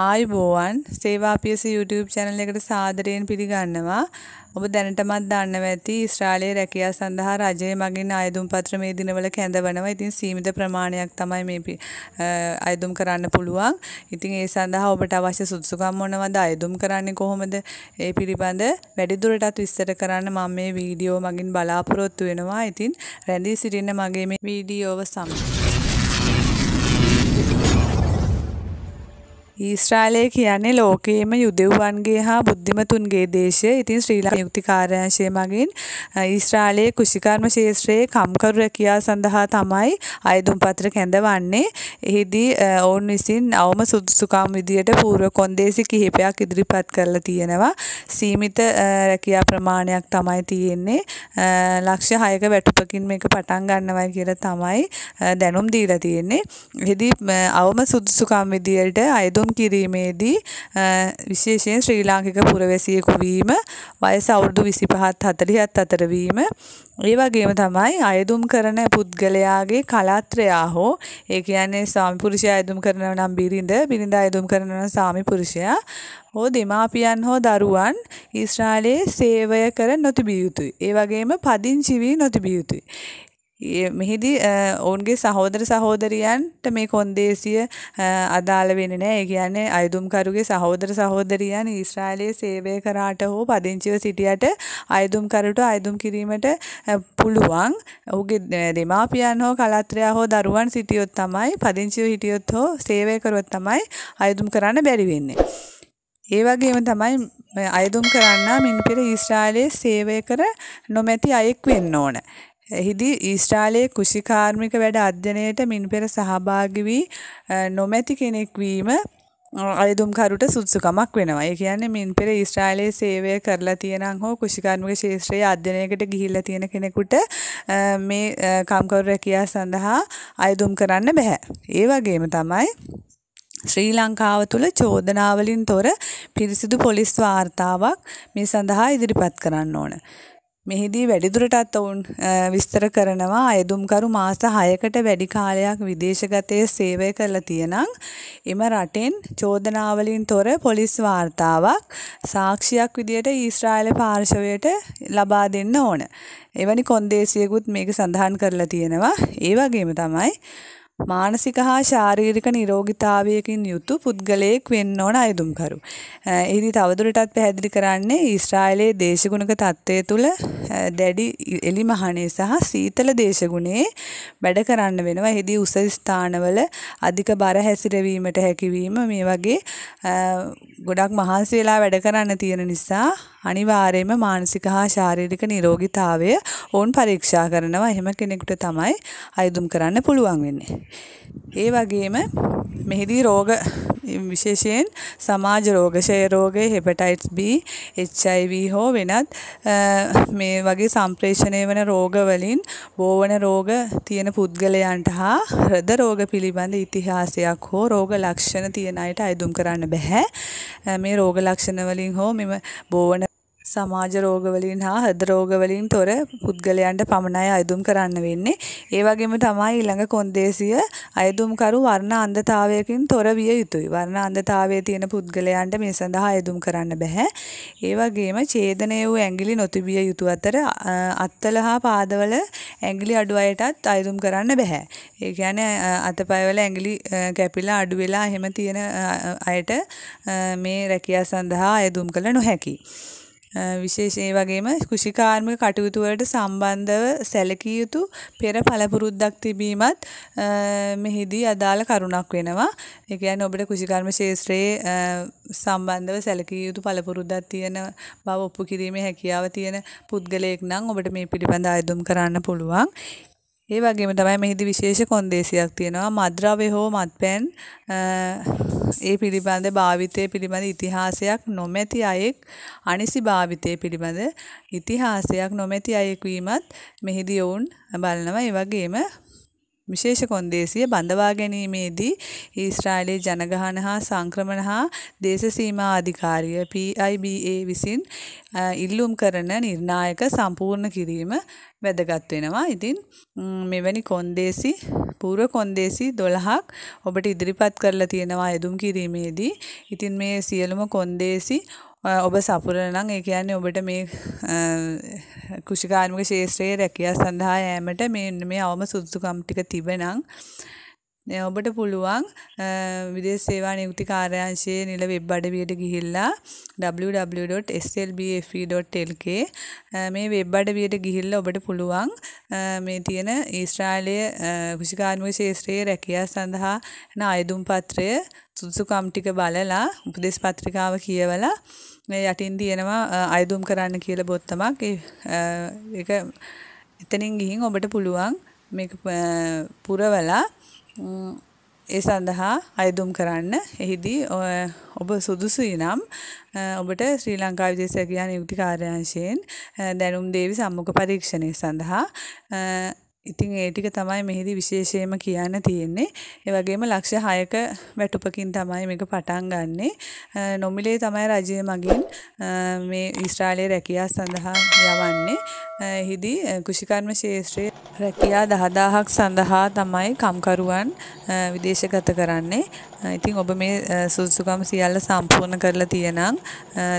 ආයුබෝවන් සේවාපියස YouTube channel එකට සාදරයෙන් පිළිගන්නවා. ඔබ දැනටමත් දන්නව ඇති ඊශ්‍රායලයේ රැකියා සඳහා රජය මගින් අයදුම් පත්‍ර මේ දිනවල කැඳවනවා. ඉතින් සීමිත ප්‍රමාණයක් තමයි මේ අයදුම් කරන්න පුළුවන්. ඉතින් ඒ සඳහා ඔබට අවශ්‍ය සුදුසුකම් මොනවද? අයදුම් කරන්නේ කොහොමද? ඒ පිළිබඳ වැඩිදුරටත් විස්තර කරන්න මම මේ වීඩියෝ මගින් බලාපොරොත්තු වෙනවා. ඉතින් රැඳී සිටින්න මගේ මේ වීඩියෝව සමග ඊස්ට්‍රාලය කියන්නේ ලෝකයේම යුදෙව්වන්ගේ හා බුද්ධිමතුන්ගේ දේශය ඉතින් ශ්‍රීලා යුක්තිකාරංශය මගින් ඊස්ට්‍රාලයේ කෘෂිකර්ම ශේත්‍රයේ කම්කරු රැකියා සඳහා තමයි අයදුම් පත්‍ර කැඳවන්නේ එහිදී ඔවුන් විසින් අවම සුදුසුකම් විදියට පූර්ව කොන්දේසි කිහිපයක් ඉදිරිපත් කරලා තියෙනවා සීමිත රැකියා ප්‍රමාණයක් තමයි තියෙන්නේ ලක්ෂ හයක වැටුපකින් මේක පටන් ගන්නවා කියලා තමයි දැනුම් දීලා තියෙන්නේ එහිදී අවම සුදුසුකම් විදියට අයදුම් පැවැත්වුම් කිරීමේදී විශේෂයෙන් ශ්‍රී ලාංකික පුරවැසියෙකු වීම වයස අවුරුදු 25ත් 40ත් අතර වීම ඒ වගේම තමයි අයදුම් කරන පුද්ගලයාගේ කලාත්‍රයා හෝ ඒ කියන්නේ ස්වාමි පුරුෂයා අයදුම් කරනවා නම් බිරිඳ බිරිඳ අයදුම් කරනවා නම් ස්වාමි පුරුෂයා හෝ දෙමාපියන් හෝ දරුවන් ඊශ්‍රායලයේ සේවය කර නොතිබිය යුතුයි. ඒ වගේම පදිංචි වී නොතිබිය යුතුයි. මෙහිදී ඔවුන්ගේ සහෝදර සහෝදරියන්ට මේ කොන්දේසිය අදාළ වෙන්නේ නැහැ. ඒ කියන්නේ අයදුම්කරුගේ සහෝදර සහෝදරියන් ඊශ්‍රායලයේ සේවය කරාට හෝ පදිංචිව සිටියට අයදුම්කරුට අයදුම් කිරීමට පුළුවන්. ඔහුගේ දෙමාපියන් හෝ කලත්‍රයා හෝ දරුවන් සිටියොත් තමයි පදිංචිව හිටියොත් හෝ සේවය කරොත් තමයි අයදුම් කරන්න බැරි වෙන්නේ. ඒ වගේම තමයි අයදුම් කරන්නා මින් පෙර ඊශ්‍රායලයේ සේවය කර නොමැති අයෙක් වෙන්න ඕන. එහිදී ඊශ්‍රායලයේ කෘෂිකාර්මික වැඩ අධ්‍යයනයට මින් පෙර සහභාගි වී නොමැති කෙනෙක් වීම අයදුම්කරුට සුදුසුකමක් වෙනවා. ඒ කියන්නේ මින් පෙර ඊශ්‍රායලයේ සේවය කරලා තියෙනන් හෝ කෘෂිකර්මක ශාස්ත්‍රයේ අධ්‍යයනයකට ගිහිල්ලා තියෙන කෙනෙකුට මේ කම්කරු රැකියාව සඳහා අයදුම් කරන්න බෑ. ඒ වගේම තමයි ශ්‍රී ලංකාව තුළ චෝදනාවලින් තොර පිරිසිදු පොලිස් වාර්තාවක් මේ සඳහා ඉදිරිපත් කරන්න ඕන. මෙහිදී වැඩිදුරටත් ඔවුන් විස්තර කරනවා අයදුම්කරු මාස 6කට වැඩි කාලයක් විදේශගතයේ සේවය කරලා තියනං එම රටෙන් චෝදනාවලින් තොර පොලිස් වාර්තාවක් සාක්ෂියක් විදියට ඊශ්‍රායල පාර්ශවයට ලබා දෙන්න ඕන. එවැනි කොන්දේසියෙකුත් මේක සඳහන් කරලා තියෙනවා. ඒ වගේම තමයි මානසික හා ශාරීරික නිරෝගිතාවයකින් යුතු පුද්ගලයෙක් වෙන්න ඕන අයදුම්කරු. එහිදී තවදුරටත් පැහැදිලි කරන්නේ ඊශ්‍රායලයේ දේශගුණක තත්ත්වය තුළ දැඩි එලිමහනේ සහ සීතල දේශගුණේ වැඩ කරන්න වෙනවා. එහිදී උස ස්ථානවල අධික බර හැසිරවීමට හැකිවීම මේ වගේ ගොඩක් මහන්සි වෙලා වැඩ කරන්න තියෙන නිසා අනිවාර්යයෙන්ම මානසික හා ශාරීරික නිරෝගීතාවය ඔවුන් පරීක්ෂා කරනවා. එහෙම කෙනෙකුට තමයි අයදුම් කරන්න පුළුවන් වෙන්නේ. ඒ වගේම මෙහිදී රෝග විශේෂයෙන් සමාජ රෝග ෂය රෝගය හෙපටයිටස් B HIV හෝ වෙනත් මේ වගේ සම්ප්‍රේෂණය වන රෝග වලින් බෝවන රෝග තියෙන පුද්ගලයන්ට හා හෘද රෝග පිළිබඳ ඉතිහාසයක් හෝ රෝග ලක්ෂණ තියෙන අයට අයදුම් කරන්න බෑ මේ රෝග ලක්ෂණ වලින් හෝ මෙම බෝවන සමාජ රෝගවලින් හා හද රෝගවලින් තොර පුද්ගලයන්ට පමණයි අයදුම් කරන්න වෙන්නේ. ඒ වගේම තමයි ඊළඟ කොන්දේසිය අයදුම්කරු වර්ණ අන්ධතාවයකින් තොර විය යුතුයි. වර්ණ අන්ධතාවයේ තියෙන පුද්ගලයන්ට මේ සඳහා අයදුම් කරන්න බෑ. ඒ වගේම ඡේදනය වූ ඇඟිලි නොතිබිය යුතු අතර අත්වල හා පාදවල ඇඟිලි අඩු අයටත් අයදුම් කරන්න බෑ. ඒ කියන්නේ අතපයවල ඇඟිලි කැපිලා අඩු වෙලා එහෙම තියෙන අයට මේ රැකියා සඳහා අයදුම් කළ නොහැකි. විශේෂයේ වගේම කෘෂිකාර්මික කටයුතු වලට සම්බන්ධව සැලකිය යුතු පෙර පළපුරුද්දක් තිබීමත් මෙහිදී අදාළ කරුණක් වෙනවා. ඒ කියන්නේ ඔබට කෘෂිකර්ම ශාස්ත්‍රයේ සම්බන්ධව සැලකිය යුතු පළපුරුද්දක් තියෙන බව ඔප්පු කිරීමේ හැකියාව තියෙන පුද්ගලයෙක් නම් ඔබට මේ පිළිබඳ ආයතම් කරන්න පුළුවන්. ඒ වගේම තමයි මෙහිදී විශේෂ කොන්දේසියක් තියෙනවා මද්‍රව්‍ය හෝ මත්පැන් ඒ පිළිබඳ භාවිතය පිළිබඳ ඉතිහාසයක් නොමැති අයෙක් අනිසි භාවිතය පිළිබඳ ඉතිහාසයක් නොමැති අයෙක් වීමත් මෙහිදී ඔවුන් බලනවා ඒ වගේම විශේෂ කොන්දේසිය බඳවා ගැනීමේදී ඊශ්‍රායලයේ ජනගහන හා සංක්‍රමණ හා දේශ සීමා අධිකාරිය PIBA විසින් ඉල්ලුම් කරන නිර්ණායක සම්පූර්ණ කිරීම වැදගත් වෙනවා. ඉතින් මෙවැනි කොන්දේසි පූර්ව කොන්දේසි 12ක් ඔබට ඉදිරිපත් කරලා තියෙනවා යෙදුම් කිරීමේදී. ඉතින් මේ සියලුම කොන්දේසි ඔබ සපුරන නම් ඒ කියන්නේ ඔබට මේ කෘෂිකාර්මික ශේෂත්‍රයේ රැකියා සඳහා යෑමට මේ මේ අවම සුදුසුකම් ටික තිබෙනම් ඔබට පුළුවන් විදේශ සේවා නියුක්ති කාර්යාංශයේ නිල වෙබ් අඩවියට ගිහිල්ලා www.slbfe.lk මේ වෙබ් අඩවියට ගිහිල්ලා ඔබට පුළුවන් මේ තියෙන ඊශ්‍රායලයේ කෘෂිකාර්මික ශාස්ත්‍රයේ රැකියා සඳහා යන අයදුම් පත්‍රය සුදුසුකම් ටික බලලා උපදේශ පත්‍රිකාව කියවලා මේ යටින් තියෙනවා අයදුම් කරන්න කියලා බොත්තමක් ඒක එතනින් ගිහින් ඔබට පුළුවන් මේක පුරවලා ඒ සඳහා අයදුම් කරන්න එහිදී ඔබ සුදුසුයි නම් ඔබට ශ්‍රී ලංකා විදේශ සැකියා නියුක්ති කාර්යාංශයෙන් දැනුම් දේවි සම්මුඛ පරීක්ෂණය සඳහා ඉතින් ඒ ටික තමයි මෙහිදී විශේෂයෙන්ම කියන්න තියෙන්නේ. ඒ වගේම ලක්ෂ 6ක වැටුපකින් තමයි මේක පටන් ගන්නෙ. නොමිලේ තමයි රජය මගින් මේ ඊශ්‍රායලයේ රැකියාව සඳහා යවන්නේ. හිදී කෘෂිකර්ම ශේෂත්‍රයේ රැකියා දහදාහක් සඳහා තමයි කම්කරුවන් විදේශගත කරන්නේ. ඉතින් ඔබ මේ සුදුසුකම් සියල්ල සම්පූර්ණ කරලා තියෙනම්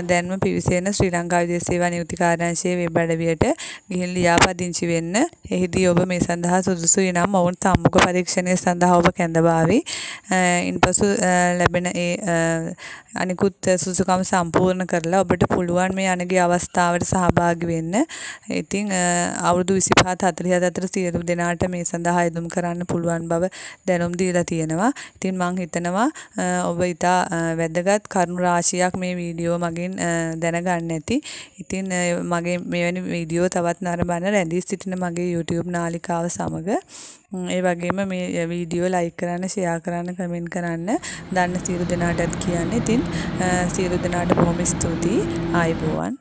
දැන්ම පිවිසෙන ශ්‍රී ලංකා විදේශ සේවා නියුක්ති කාර්යාංශයේ වෙබ් අඩවියට ගිහින් ලියාපදිංචි වෙන්න. එහිදී ඔබ මේ සඳහා සුදුසු නම් ඔවුන් සම්මුඛ පරීක්ෂණය සඳහා ඔබ කැඳවාවි. ඉන්පසු ලැබෙන ඒ අනිකුත් සුදුසුකම් සම්පූර්ණ කරලා ඔබට පුළුවන් මේ අනගේ අවස්ථාවට සහභාගී වෙන්න. ඉතිං අවුරුදු විසිපා හතරිහත් අතර සියලු දෙනාට මේ සඳහා යදුම් කරන්න පුළුවන් බව දැනුම් දීලා තියෙනවා ඉතින් මං හිතනවා ඔබ ඉතා වැදගත් කරුණු රාශියක් මේ වීඩියෝ මගින් දැනගන්න ඇති ඉතින් මගේ මෙවැනි වීඩියෝ තවත් නරබන්න රැඳී සිටින මගේ YouTube නාලිකාව සමඟ ඒ වගේම මේ වීඩියෝ ලයික් කරන්න ෂෙයා කරන්න කමෙන්ට් කරන්න දන්න සියලු දෙනාටත් කියන්නේ. ඉතින් සියලු දෙනාට බොහොම ස්තුතියි. ආයුබෝවන්.